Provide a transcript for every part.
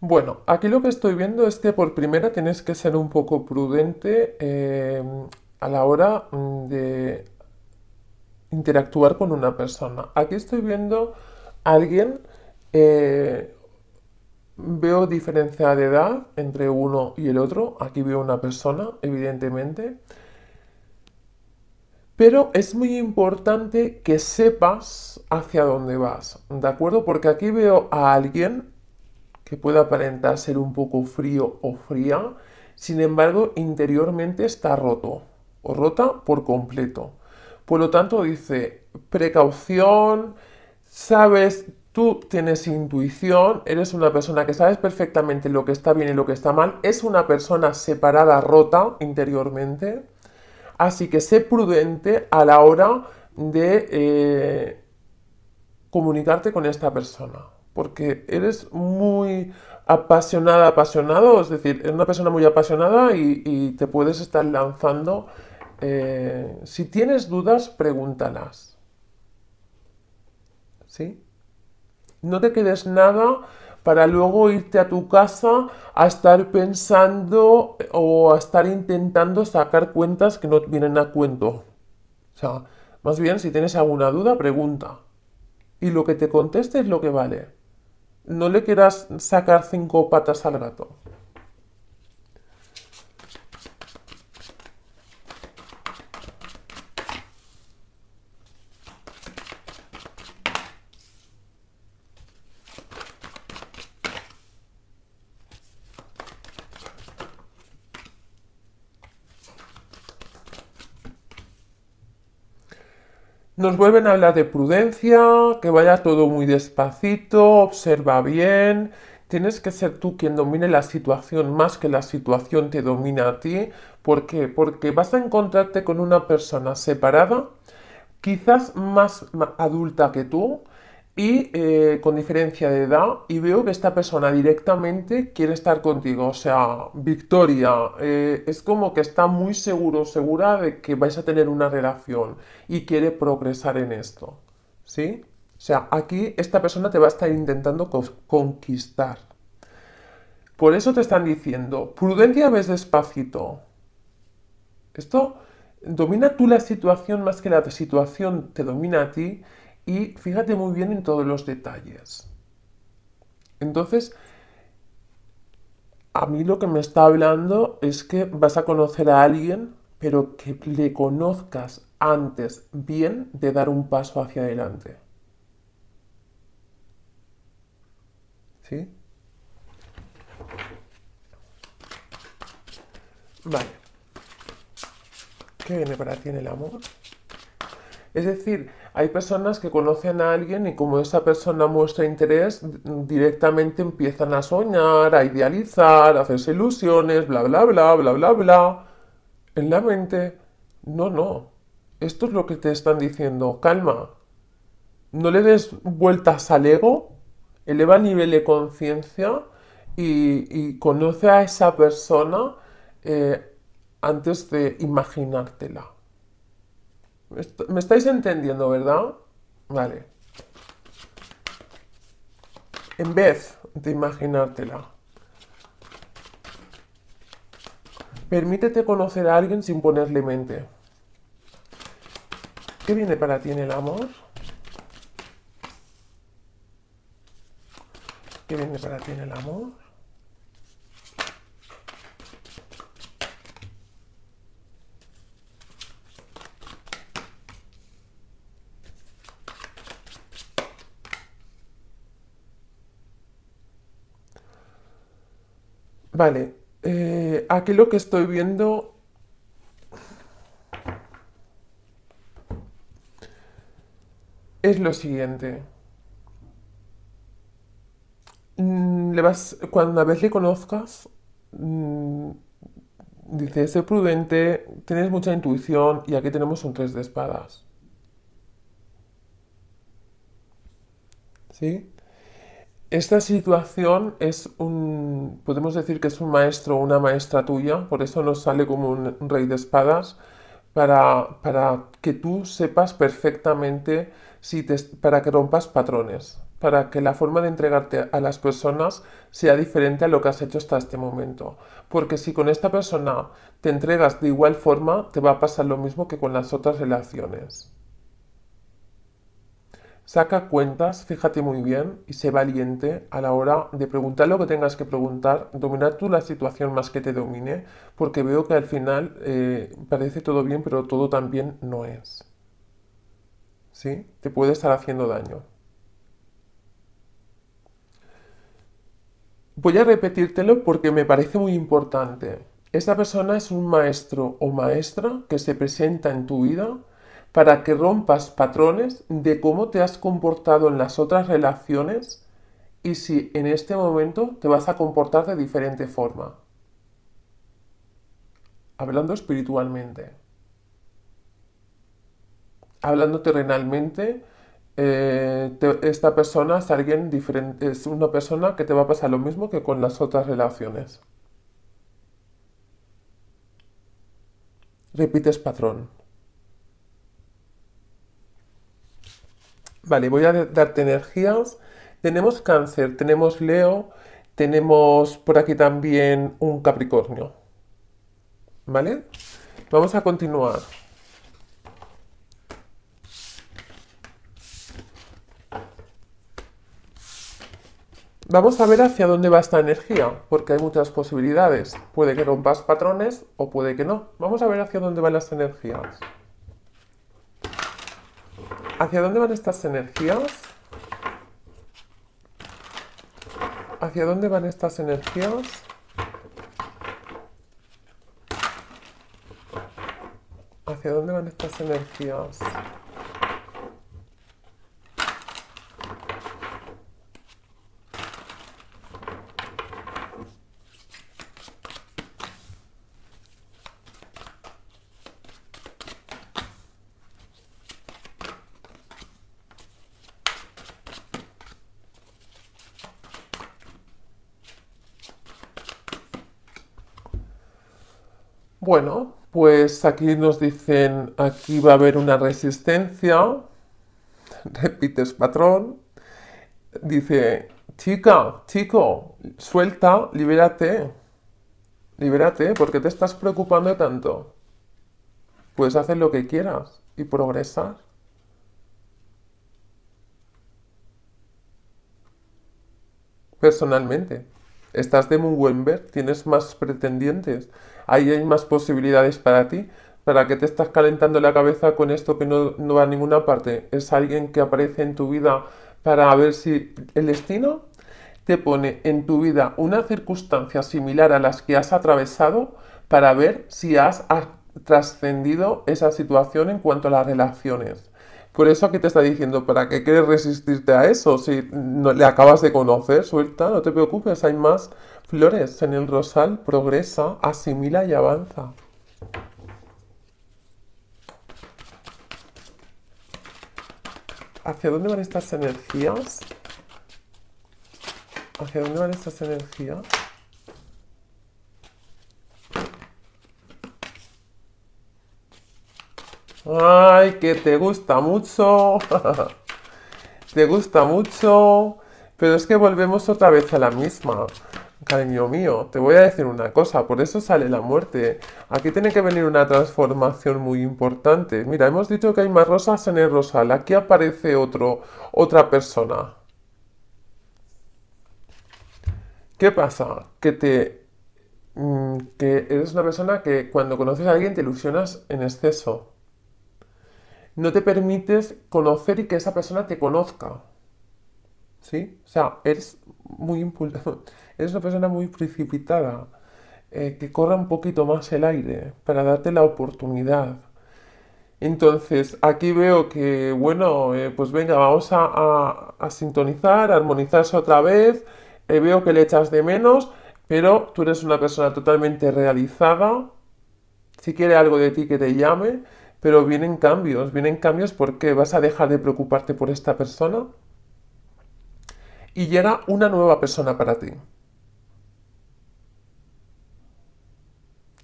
Bueno, aquí lo que estoy viendo es que por primera tienes que ser un poco prudente eh, a la hora mm, de interactuar con una persona. Aquí estoy viendo a alguien, eh, veo diferencia de edad entre uno y el otro. Aquí veo una persona, evidentemente. Pero es muy importante que sepas hacia dónde vas, ¿de acuerdo? Porque aquí veo a alguien que puede aparentar ser un poco frío o fría, sin embargo interiormente está roto o rota por completo. Por lo tanto dice, precaución, sabes, tú tienes intuición, eres una persona que sabes perfectamente lo que está bien y lo que está mal, es una persona separada, rota interiormente, así que sé prudente a la hora de eh, comunicarte con esta persona porque eres muy apasionada, apasionado, es decir, eres una persona muy apasionada y, te puedes estar lanzando. Eh, si tienes dudas, pregúntalas. ¿Sí? No te quedes nada para luego irte a tu casa a estar pensando eh, o a estar intentando sacar cuentas que no vienen a cuento. O sea, más bien, si tienes alguna duda, pregunta. Y lo que te conteste es lo que vale no le quieras sacar cinco patas al gato. vuelven a hablar de prudencia, que vaya todo muy despacito, observa bien. Tienes que ser tú quien domine la situación más que la situación te domina a ti. ¿Por qué? Porque vas a encontrarte con una persona separada, quizás más adulta que tú, y eh, con diferencia de edad y veo que esta persona directamente quiere estar contigo. O sea, Victoria, eh, es como que está muy seguro, segura de que vais a tener una relación y quiere progresar en esto. ¿Sí? O sea, aquí esta persona te va a estar intentando conquistar. Por eso te están diciendo, prudencia ves despacito. Esto domina tú la situación más que la situación te domina a ti y fíjate muy bien en todos los detalles. Entonces, a mí lo que me está hablando es que vas a conocer a alguien, pero que le conozcas antes bien de dar un paso hacia adelante. ¿Sí? Vale. ¿Qué viene para ti en el amor? Es decir, hay personas que conocen a alguien y como esa persona muestra interés, directamente empiezan a soñar, a idealizar, a hacerse ilusiones, bla, bla, bla, bla, bla, bla. En la mente, no, no. Esto es lo que te están diciendo. Calma. No le des vueltas al ego. Eleva el nivel de conciencia y, conoce a esa persona eh, antes de imaginártela. ¿Me estáis entendiendo, verdad? Vale. En vez de imaginártela, permítete conocer a alguien sin ponerle mente. ¿Qué viene para ti en el amor? ¿Qué viene para ti en el amor? Vale, eh, aquí lo que estoy viendo... Es lo siguiente. Mm, le vas, cuando una vez le conozcas, mm, dice, sé prudente, tienes mucha intuición y aquí tenemos un tres de espadas. ¿Sí? Esta situación es un, podemos decir que es un maestro o una maestra tuya, por eso nos sale como un rey de espadas, para, para que tú sepas perfectamente, si te, para que rompas patrones, para que la forma de entregarte a las personas sea diferente a lo que has hecho hasta este momento. Porque si con esta persona te entregas de igual forma, te va a pasar lo mismo que con las otras relaciones. Saca cuentas, fíjate muy bien y sé valiente a la hora de preguntar lo que tengas que preguntar, dominar tú la situación más que te domine, porque veo que al final eh, parece todo bien, pero todo también no es. ¿Sí? Te puede estar haciendo daño. Voy a repetírtelo porque me parece muy importante. Esta persona es un maestro o maestra que se presenta en tu vida para que rompas patrones de cómo te has comportado en las otras relaciones y si en este momento te vas a comportar de diferente forma. Hablando espiritualmente. Hablando terrenalmente, eh, esta persona es alguien diferente, es una persona que te va a pasar lo mismo que con las otras relaciones. Repites patrón. Vale, voy a darte energías. Tenemos cáncer, tenemos Leo, tenemos por aquí también un Capricornio. ¿Vale? Vamos a continuar. Vamos a ver hacia dónde va esta energía, porque hay muchas posibilidades. Puede que rompas patrones o puede que no. Vamos a ver hacia dónde van las energías. ¿Hacia dónde van estas energías? ¿Hacia dónde van estas energías? ¿Hacia dónde van estas energías? Bueno, pues aquí nos dicen, aquí va a haber una resistencia. Repites patrón. Dice, chica, chico, suelta, libérate. Libérate, porque te estás preocupando tanto. Puedes hacer lo que quieras y progresar. Personalmente, estás de muy buen ver, tienes más pretendientes ahí hay más posibilidades para ti. ¿Para que te estás calentando la cabeza con esto que no, no va a ninguna parte? Es alguien que aparece en tu vida para ver si el destino te pone en tu vida una circunstancia similar a las que has atravesado para ver si has trascendido esa situación en cuanto a las relaciones. Por eso aquí te está diciendo, ¿para qué quieres resistirte a eso? Si no, le acabas de conocer, suelta, no te preocupes, hay más Flores en el rosal, progresa, asimila y avanza. ¿Hacia dónde van estas energías? ¿Hacia dónde van estas energías? ¡Ay, que te gusta mucho! te gusta mucho. Pero es que volvemos otra vez a la misma. Cariño mío, te voy a decir una cosa, por eso sale la muerte. Aquí tiene que venir una transformación muy importante. Mira, hemos dicho que hay más rosas en el rosal. Aquí aparece otro, otra persona. ¿Qué pasa? Que te. Mm, que eres una persona que cuando conoces a alguien te ilusionas en exceso. No te permites conocer y que esa persona te conozca. ¿Sí? O sea, eres muy impulsado, eres una persona muy precipitada, eh, que corra un poquito más el aire para darte la oportunidad. Entonces, aquí veo que, bueno, eh, pues venga, vamos a, sintonizar, armonizarse otra vez. Eh, veo que le echas de menos, pero tú eres una persona totalmente realizada. Si quiere algo de ti, que te llame, pero vienen cambios, vienen cambios porque vas a dejar de preocuparte por esta persona y llega una nueva persona para ti.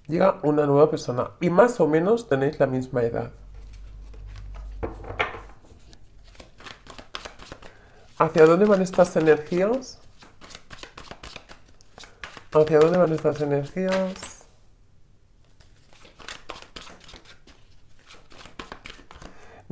Llega una nueva persona y más o menos tenéis la misma edad. ¿Hacia dónde van estas energías? ¿Hacia dónde van estas energías?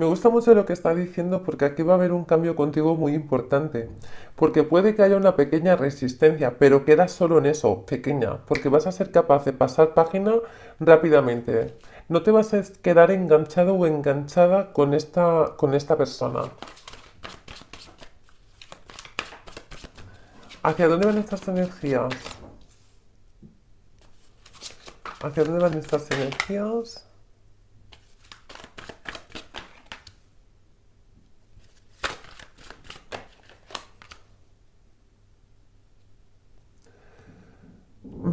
Me gusta mucho lo que está diciendo porque aquí va a haber un cambio contigo muy importante. Porque puede que haya una pequeña resistencia, pero queda solo en eso, pequeña. Porque vas a ser capaz de pasar página rápidamente. No te vas a quedar enganchado o enganchada con esta, con esta persona. ¿Hacia dónde van estas energías? ¿Hacia dónde van estas energías?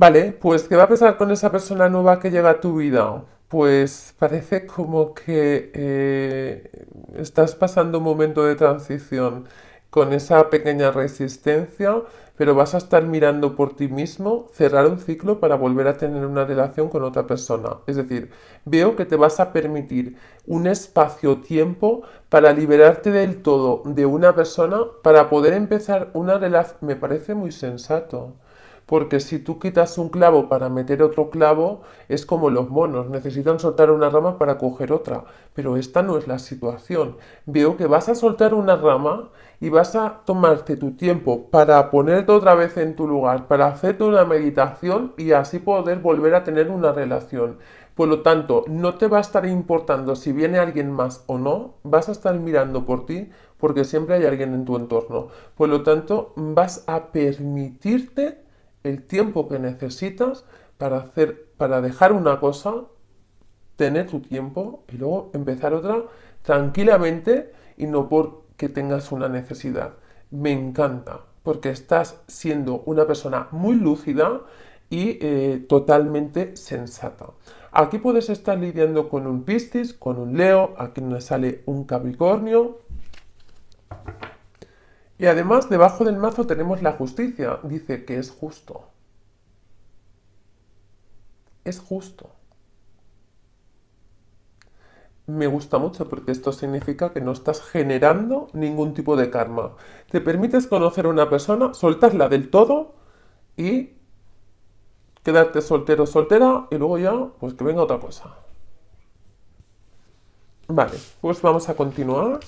Vale, pues ¿qué va a pasar con esa persona nueva que llega a tu vida? Pues parece como que eh, estás pasando un momento de transición con esa pequeña resistencia, pero vas a estar mirando por ti mismo, cerrar un ciclo para volver a tener una relación con otra persona. Es decir, veo que te vas a permitir un espacio-tiempo para liberarte del todo de una persona para poder empezar una relación. Me parece muy sensato porque si tú quitas un clavo para meter otro clavo, es como los monos, necesitan soltar una rama para coger otra, pero esta no es la situación. Veo que vas a soltar una rama y vas a tomarte tu tiempo para ponerte otra vez en tu lugar, para hacerte una meditación y así poder volver a tener una relación. Por lo tanto, no te va a estar importando si viene alguien más o no, vas a estar mirando por ti porque siempre hay alguien en tu entorno. Por lo tanto, vas a permitirte el tiempo que necesitas para hacer, para dejar una cosa, tener tu tiempo y luego empezar otra tranquilamente y no porque tengas una necesidad. Me encanta, porque estás siendo una persona muy lúcida y eh, totalmente sensata. Aquí puedes estar lidiando con un Piscis, con un Leo, aquí nos sale un Capricornio, y además debajo del mazo tenemos la justicia. Dice que es justo. Es justo. Me gusta mucho porque esto significa que no estás generando ningún tipo de karma. Te permites conocer a una persona, soltarla del todo y quedarte soltero soltera y luego ya, pues que venga otra cosa. Vale, pues vamos a continuar.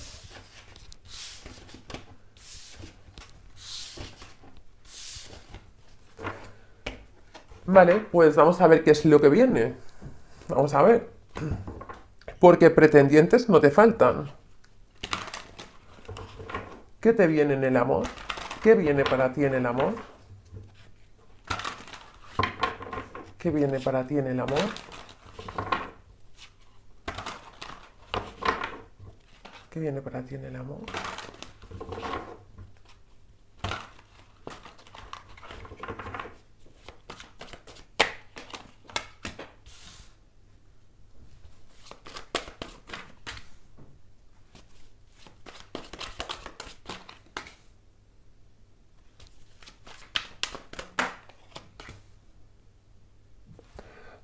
Vale, pues vamos a ver qué es lo que viene. Vamos a ver. Porque pretendientes no te faltan. ¿Qué te viene en el amor? ¿Qué viene para ti en el amor? ¿Qué viene para ti en el amor? ¿Qué viene para ti en el amor?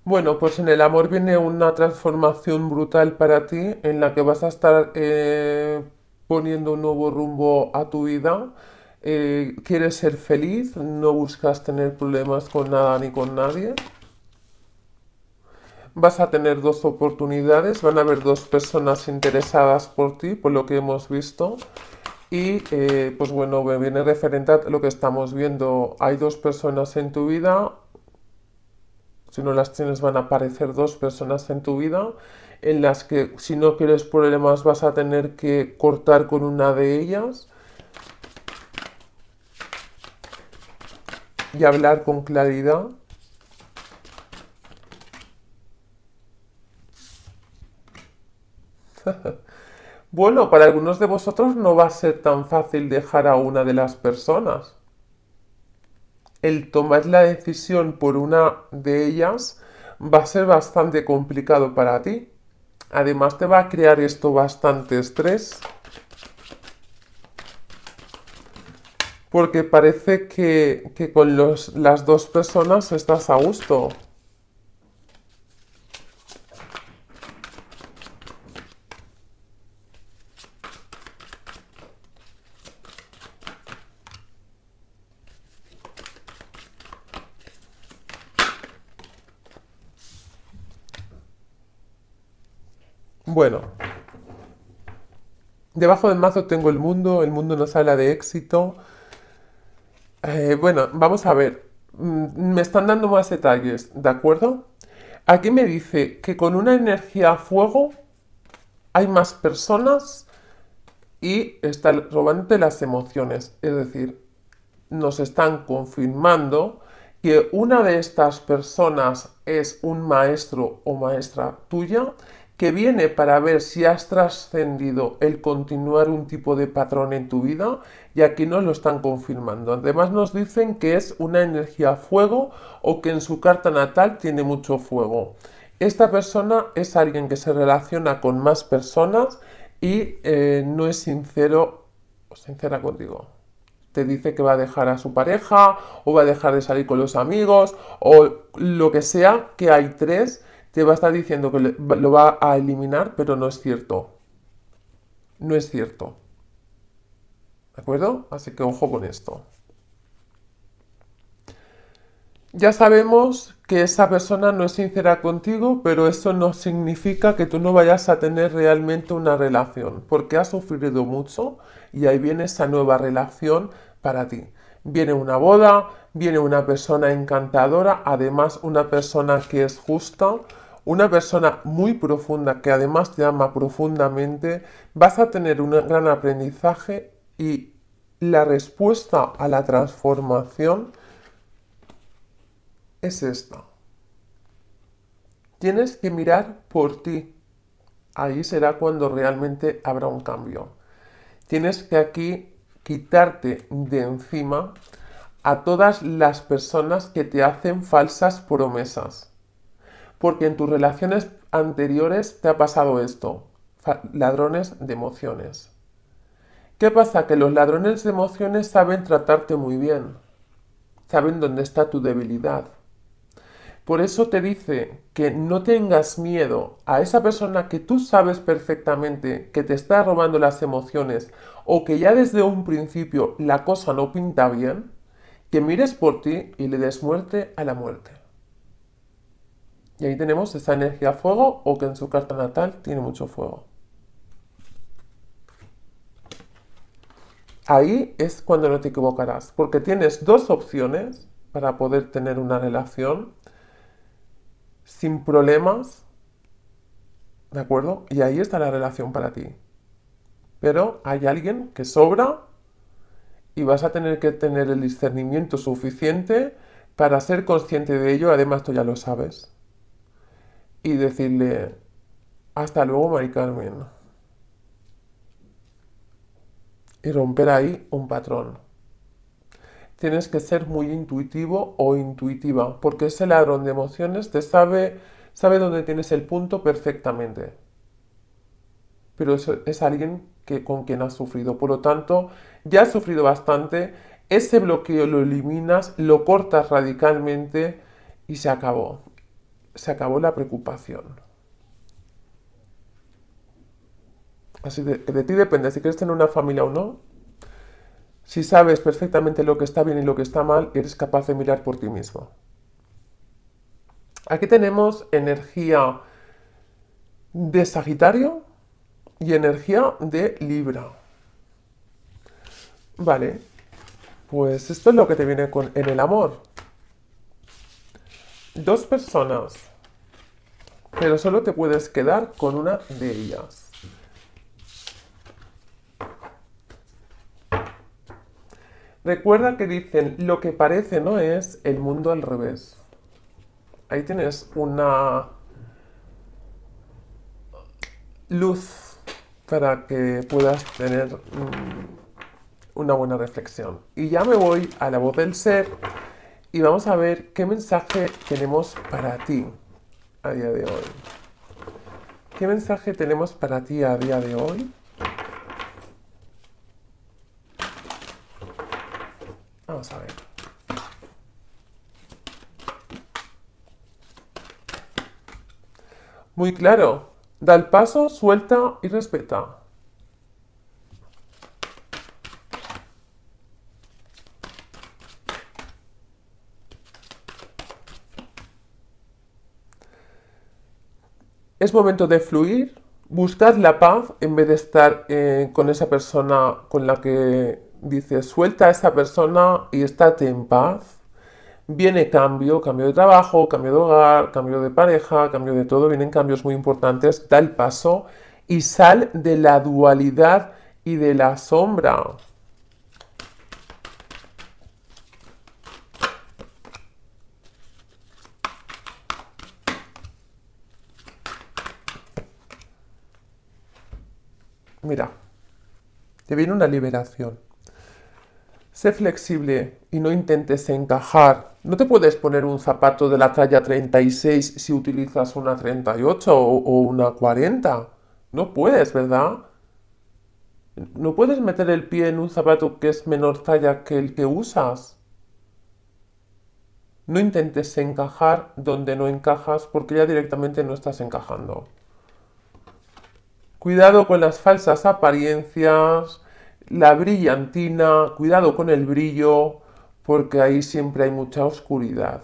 Bueno, pues en el amor viene una transformación brutal para ti en la que vas a estar eh, poniendo un nuevo rumbo a tu vida. Eh, quieres ser feliz, no buscas tener problemas con nada ni con nadie. Vas a tener dos oportunidades, van a haber dos personas interesadas por ti, por lo que hemos visto. Y eh, pues bueno, viene referente a lo que estamos viendo. Hay dos personas en tu vida, si no las tienes van a aparecer dos personas en tu vida en las que si no quieres problemas vas a tener que cortar con una de ellas y hablar con claridad. bueno, para algunos de vosotros no va a ser tan fácil dejar a una de las personas el tomar la decisión por una de ellas va a ser bastante complicado para ti. Además te va a crear esto bastante estrés. Porque parece que, con las dos personas estás a gusto. Debajo del mazo tengo el mundo, el mundo nos habla de éxito. Eh, bueno, vamos a ver. Mm, me están dando más detalles, ¿de acuerdo? Aquí me dice que con una energía a fuego hay más personas y está robándote las emociones. Es decir, nos están confirmando que una de estas personas es un maestro o maestra tuya que viene para ver si has trascendido el continuar un tipo de patrón en tu vida y aquí nos lo están confirmando. Además nos dicen que es una energía fuego o que en su carta natal tiene mucho fuego. Esta persona es alguien que se relaciona con más personas y eh, no es sincero o sincera contigo te dice que va a dejar a su pareja o va a dejar de salir con los amigos o lo que sea, que hay tres te va a estar diciendo que lo va a eliminar, pero no es cierto. No es cierto. ¿De acuerdo? Así que ojo con esto. Ya sabemos que esa persona no es sincera contigo, pero eso no significa que tú no vayas a tener realmente una relación, porque has sufrido mucho y ahí viene esa nueva relación para ti. Viene una boda, viene una persona encantadora, además una persona que es justa, una persona muy profunda que además te ama profundamente, vas a tener un gran aprendizaje y la respuesta a la transformación es esta. Tienes que mirar por ti. Ahí será cuando realmente habrá un cambio. Tienes que aquí quitarte de encima a todas las personas que te hacen falsas promesas porque en tus relaciones anteriores te ha pasado esto, ladrones de emociones. ¿Qué pasa? Que los ladrones de emociones saben tratarte muy bien, saben dónde está tu debilidad. Por eso te dice que no tengas miedo a esa persona que tú sabes perfectamente que te está robando las emociones o que ya desde un principio la cosa no pinta bien, que mires por ti y le des muerte a la muerte. Y ahí tenemos esa energía fuego o que en su carta natal tiene mucho fuego. Ahí es cuando no te equivocarás, porque tienes dos opciones para poder tener una relación sin problemas, ¿de acuerdo? Y ahí está la relación para ti. Pero hay alguien que sobra y vas a tener que tener el discernimiento suficiente para ser consciente de ello, además tú ya lo sabes y decirle, hasta luego, Mari Carmen. Y romper ahí un patrón. Tienes que ser muy intuitivo o intuitiva, porque ese ladrón de emociones te sabe, sabe dónde tienes el punto perfectamente. Pero eso es alguien que, con quien has sufrido. Por lo tanto, ya has sufrido bastante, ese bloqueo lo eliminas, lo cortas radicalmente y se acabó se acabó la preocupación. Así de, que de ti depende si quieres tener una familia o no. Si sabes perfectamente lo que está bien y lo que está mal, eres capaz de mirar por ti mismo. Aquí tenemos energía de Sagitario y energía de Libra. Vale, pues esto es lo que te viene con, en el amor dos personas, pero solo te puedes quedar con una de ellas. Recuerda que dicen lo que parece no es el mundo al revés. Ahí tienes una luz para que puedas tener mm, una buena reflexión. Y ya me voy a la voz del ser y vamos a ver qué mensaje tenemos para ti a día de hoy. ¿Qué mensaje tenemos para ti a día de hoy? Vamos a ver. Muy claro. Da el paso, suelta y respeta. es momento de fluir, buscar la paz en vez de estar eh, con esa persona con la que dices, suelta a esa persona y estate en paz. Viene cambio, cambio de trabajo, cambio de hogar, cambio de pareja, cambio de todo, vienen cambios muy importantes, da el paso y sal de la dualidad y de la sombra. mira, te viene una liberación. Sé flexible y no intentes encajar. No te puedes poner un zapato de la talla 36 si utilizas una 38 o, una 40. No puedes, ¿verdad? No puedes meter el pie en un zapato que es menor talla que el que usas. No intentes encajar donde no encajas porque ya directamente no estás encajando. Cuidado con las falsas apariencias, la brillantina, cuidado con el brillo, porque ahí siempre hay mucha oscuridad.